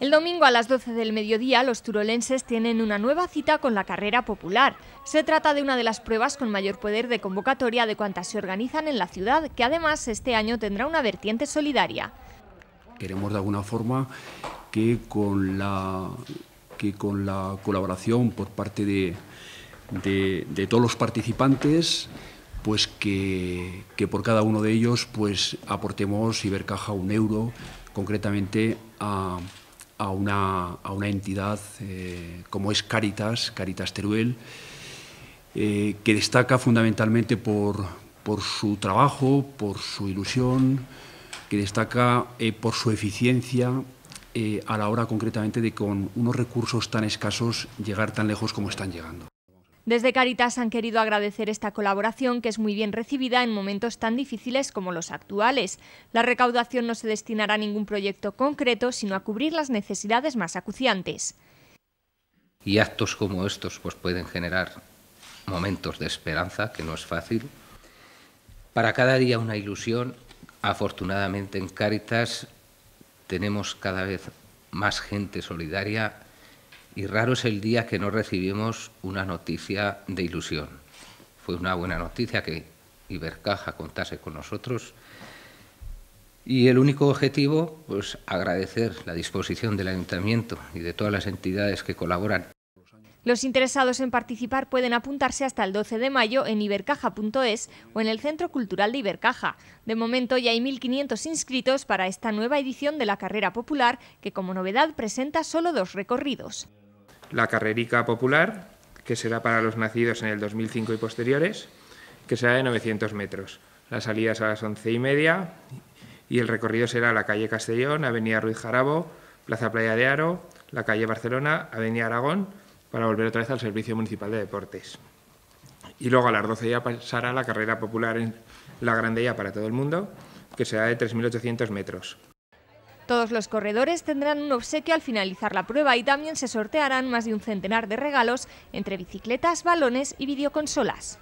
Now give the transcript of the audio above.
El domingo a las 12 del mediodía los turolenses tienen una nueva cita con la carrera popular. Se trata de una de las pruebas con mayor poder de convocatoria de cuantas se organizan en la ciudad, que además este año tendrá una vertiente solidaria. Queremos de alguna forma que con la, que con la colaboración por parte de, todos los participantes pues que, por cada uno de ellos pues aportemos Ibercaja un euro concretamente a, a una, entidad eh, como es Caritas, Caritas Teruel, eh, que destaca fundamentalmente por, por, su trabajo, por su ilusión, que destaca eh, por su eficiencia a la hora concretamente de con unos recursos tan escasos llegar tan lejos como están llegando. Desde Caritas han querido agradecer esta colaboración que es muy bien recibida en momentos tan difíciles como los actuales. La recaudación no se destinará a ningún proyecto concreto, sino a cubrir las necesidades más acuciantes. Y actos como estos pues pueden generar momentos de esperanza, que no es fácil. Para cada día una ilusión. Afortunadamente en Cáritas tenemos cada vez más gente solidaria y raro es el día que no recibimos una noticia de ilusión. Fue una buena noticia que Ibercaja contase con nosotros y el único objetivo, pues agradecer la disposición del ayuntamiento y de todas las entidades que colaboran. Los interesados en participar pueden apuntarse hasta el 12 de mayo en ibercaja.es o en el Centro Cultural de Ibercaja. De momento ya hay 1.500 inscritos para esta nueva edición de la carrera popular que como novedad presenta solo dos recorridos la carrerica popular, que será para los nacidos en el 2005 y posteriores, que será de 900 metros. La salida es a las once y media y el recorrido será la calle Castellón, Avenida Ruiz Jarabo, Plaza Playa de Aro, la calle Barcelona, Avenida Aragón, para volver otra vez al Servicio Municipal de Deportes. Y luego a las 12 ya pasará la carrera popular en la Grandella para todo el mundo, que será de 3.800 metros. Todos los corredores tendrán un obsequio al finalizar la prueba y también se sortearán más de un centenar de regalos entre bicicletas, balones y videoconsolas.